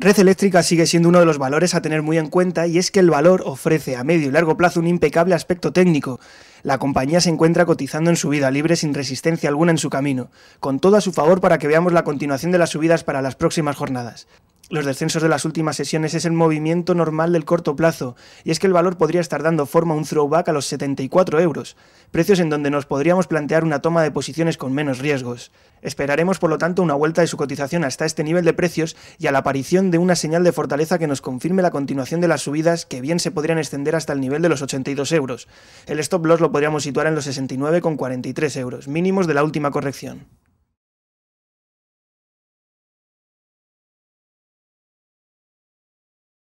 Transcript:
Red eléctrica sigue siendo uno de los valores a tener muy en cuenta y es que el valor ofrece a medio y largo plazo un impecable aspecto técnico. La compañía se encuentra cotizando en subida libre sin resistencia alguna en su camino, con todo a su favor para que veamos la continuación de las subidas para las próximas jornadas los descensos de las últimas sesiones es el movimiento normal del corto plazo, y es que el valor podría estar dando forma a un throwback a los 74 euros, precios en donde nos podríamos plantear una toma de posiciones con menos riesgos. Esperaremos por lo tanto una vuelta de su cotización hasta este nivel de precios y a la aparición de una señal de fortaleza que nos confirme la continuación de las subidas que bien se podrían extender hasta el nivel de los 82 euros. El stop loss lo podríamos situar en los 69,43 euros, mínimos de la última corrección.